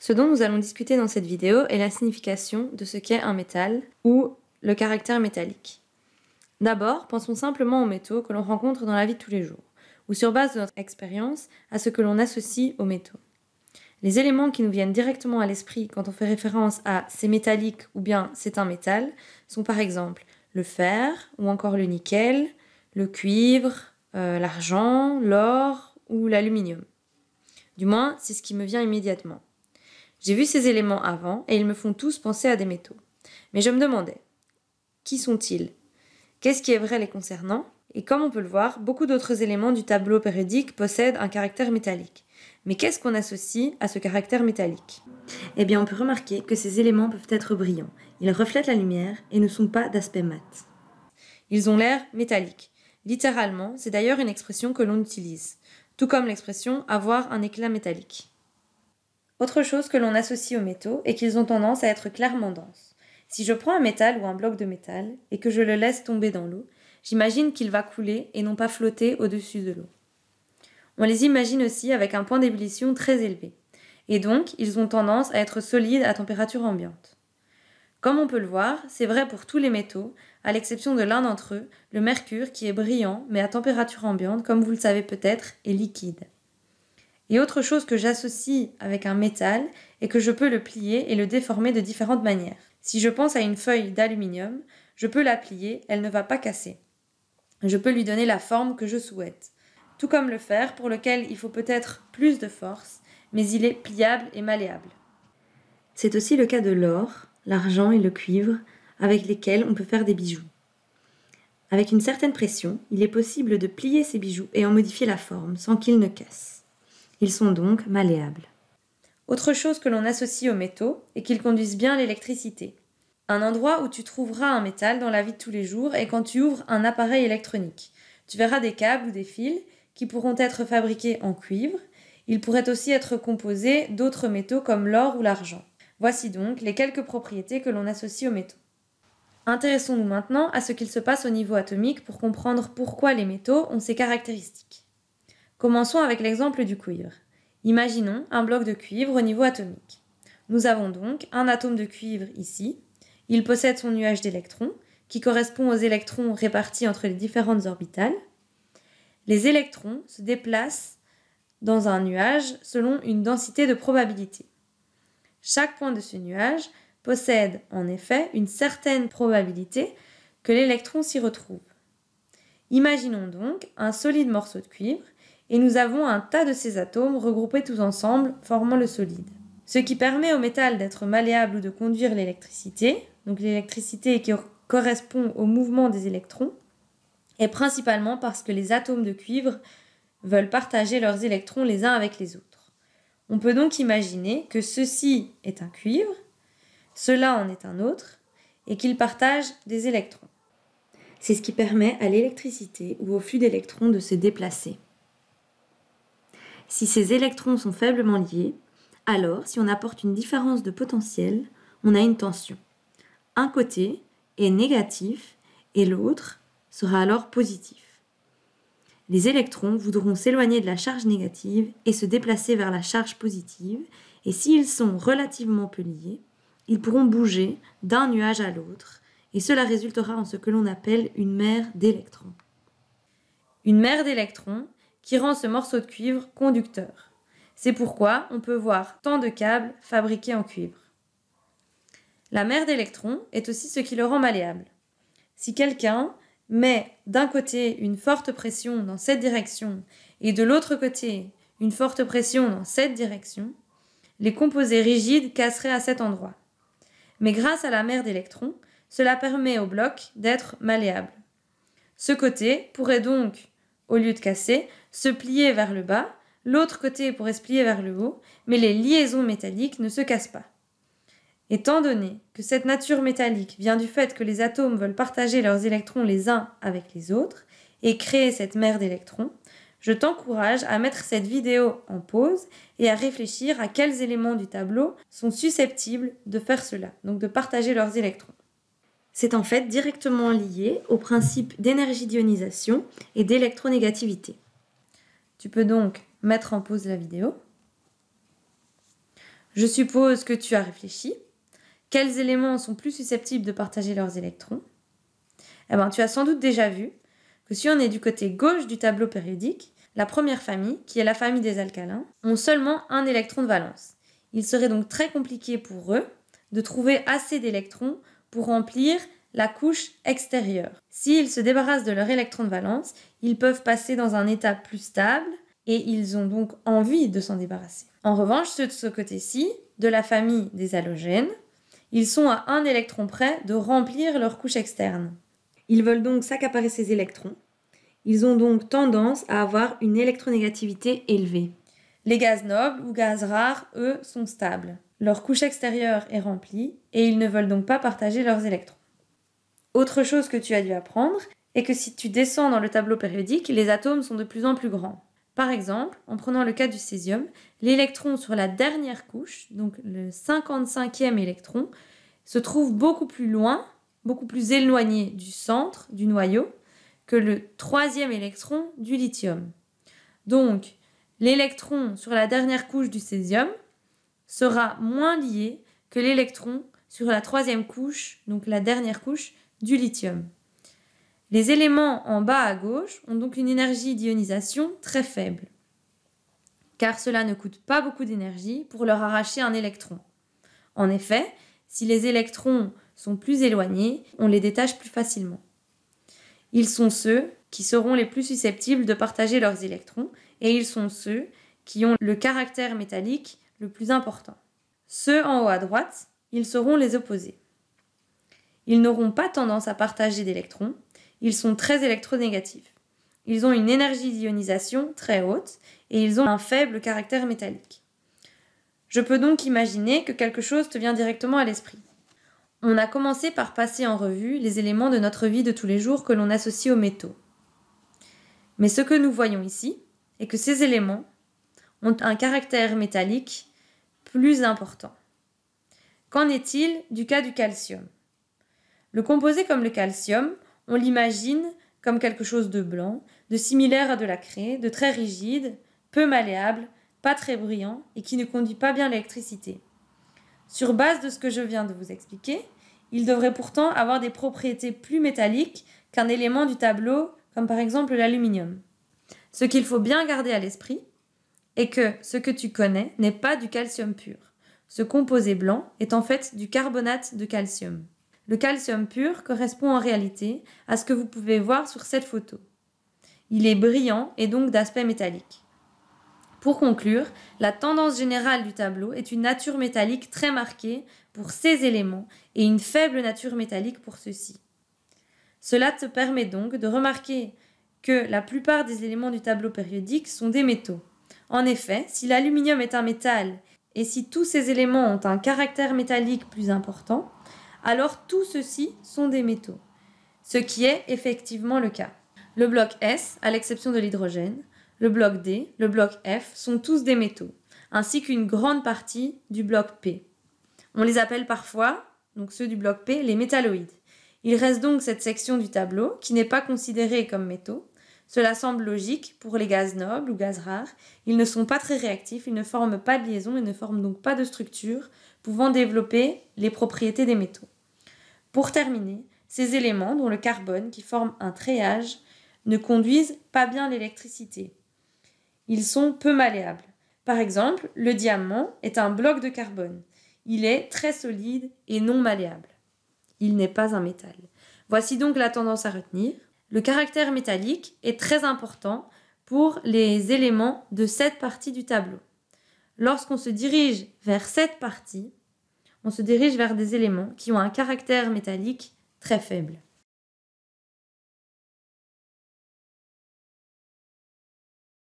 Ce dont nous allons discuter dans cette vidéo est la signification de ce qu'est un métal ou le caractère métallique. D'abord, pensons simplement aux métaux que l'on rencontre dans la vie de tous les jours, ou sur base de notre expérience à ce que l'on associe aux métaux. Les éléments qui nous viennent directement à l'esprit quand on fait référence à c'est métallique ou bien c'est un métal sont par exemple le fer ou encore le nickel, le cuivre, euh, l'argent, l'or ou l'aluminium. Du moins, c'est ce qui me vient immédiatement. J'ai vu ces éléments avant et ils me font tous penser à des métaux. Mais je me demandais, qui sont-ils Qu'est-ce qui est vrai les concernant Et comme on peut le voir, beaucoup d'autres éléments du tableau périodique possèdent un caractère métallique. Mais qu'est-ce qu'on associe à ce caractère métallique Eh bien, on peut remarquer que ces éléments peuvent être brillants. Ils reflètent la lumière et ne sont pas d'aspect mat. Ils ont l'air métalliques. Littéralement, c'est d'ailleurs une expression que l'on utilise, tout comme l'expression avoir un éclat métallique autre chose que l'on associe aux métaux est qu'ils ont tendance à être clairement denses. Si je prends un métal ou un bloc de métal et que je le laisse tomber dans l'eau, j'imagine qu'il va couler et non pas flotter au-dessus de l'eau. On les imagine aussi avec un point d'ébullition très élevé, et donc ils ont tendance à être solides à température ambiante. Comme on peut le voir, c'est vrai pour tous les métaux, à l'exception de l'un d'entre eux, le mercure qui est brillant mais à température ambiante, comme vous le savez peut-être, est liquide et autre chose que j'associe avec un métal est que je peux le plier et le déformer de différentes manières. Si je pense à une feuille d'aluminium, je peux la plier, elle ne va pas casser. Je peux lui donner la forme que je souhaite. Tout comme le fer pour lequel il faut peut-être plus de force, mais il est pliable et malléable. C'est aussi le cas de l'or, l'argent et le cuivre, avec lesquels on peut faire des bijoux. Avec une certaine pression, il est possible de plier ces bijoux et en modifier la forme sans qu'ils ne cassent. Ils sont donc malléables. Autre chose que l'on associe aux métaux est qu'ils conduisent bien l'électricité. Un endroit où tu trouveras un métal dans la vie de tous les jours est quand tu ouvres un appareil électronique. Tu verras des câbles ou des fils qui pourront être fabriqués en cuivre. Ils pourraient aussi être composés d'autres métaux comme l'or ou l'argent. Voici donc les quelques propriétés que l'on associe aux métaux. Intéressons-nous maintenant à ce qu'il se passe au niveau atomique pour comprendre pourquoi les métaux ont ces caractéristiques. Commençons avec l'exemple du cuivre. Imaginons un bloc de cuivre au niveau atomique. Nous avons donc un atome de cuivre ici. Il possède son nuage d'électrons, qui correspond aux électrons répartis entre les différentes orbitales. Les électrons se déplacent dans un nuage selon une densité de probabilité. Chaque point de ce nuage possède en effet une certaine probabilité que l'électron s'y retrouve. Imaginons donc un solide morceau de cuivre et nous avons un tas de ces atomes regroupés tous ensemble, formant le solide. Ce qui permet au métal d'être malléable ou de conduire l'électricité, donc l'électricité qui correspond au mouvement des électrons, est principalement parce que les atomes de cuivre veulent partager leurs électrons les uns avec les autres. On peut donc imaginer que ceci est un cuivre, cela en est un autre, et qu'ils partagent des électrons. C'est ce qui permet à l'électricité ou au flux d'électrons de se déplacer. Si ces électrons sont faiblement liés, alors si on apporte une différence de potentiel, on a une tension. Un côté est négatif et l'autre sera alors positif. Les électrons voudront s'éloigner de la charge négative et se déplacer vers la charge positive, et s'ils sont relativement peu liés, ils pourront bouger d'un nuage à l'autre, et cela résultera en ce que l'on appelle une mer d'électrons. Une mer d'électrons qui rend ce morceau de cuivre conducteur. C'est pourquoi on peut voir tant de câbles fabriqués en cuivre. La mer d'électrons est aussi ce qui le rend malléable. Si quelqu'un met d'un côté une forte pression dans cette direction et de l'autre côté une forte pression dans cette direction, les composés rigides casseraient à cet endroit. Mais grâce à la mer d'électrons, cela permet au bloc d'être malléable. Ce côté pourrait donc au lieu de casser, se plier vers le bas, l'autre côté pourrait se plier vers le haut, mais les liaisons métalliques ne se cassent pas. Étant donné que cette nature métallique vient du fait que les atomes veulent partager leurs électrons les uns avec les autres et créer cette mer d'électrons, je t'encourage à mettre cette vidéo en pause et à réfléchir à quels éléments du tableau sont susceptibles de faire cela, donc de partager leurs électrons c'est en fait directement lié au principe d'énergie d'ionisation et d'électronégativité. Tu peux donc mettre en pause la vidéo. Je suppose que tu as réfléchi. Quels éléments sont plus susceptibles de partager leurs électrons Eh ben, tu as sans doute déjà vu que si on est du côté gauche du tableau périodique, la première famille, qui est la famille des alcalins, ont seulement un électron de valence. Il serait donc très compliqué pour eux de trouver assez d'électrons pour remplir la couche extérieure. S'ils se débarrassent de leur électron de valence, ils peuvent passer dans un état plus stable et ils ont donc envie de s'en débarrasser. En revanche, ceux de ce côté-ci, de la famille des halogènes, ils sont à un électron près de remplir leur couche externe. Ils veulent donc s'accaparer ces électrons. Ils ont donc tendance à avoir une électronégativité élevée. Les gaz nobles ou gaz rares, eux, sont stables. Leur couche extérieure est remplie et ils ne veulent donc pas partager leurs électrons. Autre chose que tu as dû apprendre est que si tu descends dans le tableau périodique, les atomes sont de plus en plus grands. Par exemple, en prenant le cas du césium, l'électron sur la dernière couche, donc le 55e électron, se trouve beaucoup plus loin, beaucoup plus éloigné du centre, du noyau, que le troisième électron du lithium. Donc, l'électron sur la dernière couche du césium sera moins lié que l'électron sur la troisième couche, donc la dernière couche, du lithium. Les éléments en bas à gauche ont donc une énergie d'ionisation très faible, car cela ne coûte pas beaucoup d'énergie pour leur arracher un électron. En effet, si les électrons sont plus éloignés, on les détache plus facilement. Ils sont ceux qui seront les plus susceptibles de partager leurs électrons, et ils sont ceux qui ont le caractère métallique le plus important. Ceux en haut à droite, ils seront les opposés. Ils n'auront pas tendance à partager d'électrons, ils sont très électronégatifs. Ils ont une énergie d'ionisation très haute et ils ont un faible caractère métallique. Je peux donc imaginer que quelque chose te vient directement à l'esprit. On a commencé par passer en revue les éléments de notre vie de tous les jours que l'on associe aux métaux. Mais ce que nous voyons ici est que ces éléments ont un caractère métallique plus important. Qu'en est-il du cas du calcium Le composé comme le calcium, on l'imagine comme quelque chose de blanc, de similaire à de la craie, de très rigide, peu malléable, pas très bruyant et qui ne conduit pas bien l'électricité. Sur base de ce que je viens de vous expliquer, il devrait pourtant avoir des propriétés plus métalliques qu'un élément du tableau, comme par exemple l'aluminium. Ce qu'il faut bien garder à l'esprit, et que ce que tu connais n'est pas du calcium pur. Ce composé blanc est en fait du carbonate de calcium. Le calcium pur correspond en réalité à ce que vous pouvez voir sur cette photo. Il est brillant et donc d'aspect métallique. Pour conclure, la tendance générale du tableau est une nature métallique très marquée pour ces éléments et une faible nature métallique pour ceux-ci. Cela te permet donc de remarquer que la plupart des éléments du tableau périodique sont des métaux. En effet, si l'aluminium est un métal et si tous ces éléments ont un caractère métallique plus important, alors tous ceux-ci sont des métaux, ce qui est effectivement le cas. Le bloc S, à l'exception de l'hydrogène, le bloc D, le bloc F sont tous des métaux, ainsi qu'une grande partie du bloc P. On les appelle parfois, donc ceux du bloc P, les métalloïdes. Il reste donc cette section du tableau qui n'est pas considérée comme métaux, cela semble logique pour les gaz nobles ou gaz rares. Ils ne sont pas très réactifs, ils ne forment pas de liaison et ne forment donc pas de structure pouvant développer les propriétés des métaux. Pour terminer, ces éléments, dont le carbone qui forme un tréage ne conduisent pas bien l'électricité. Ils sont peu malléables. Par exemple, le diamant est un bloc de carbone. Il est très solide et non malléable. Il n'est pas un métal. Voici donc la tendance à retenir. Le caractère métallique est très important pour les éléments de cette partie du tableau. Lorsqu'on se dirige vers cette partie, on se dirige vers des éléments qui ont un caractère métallique très faible.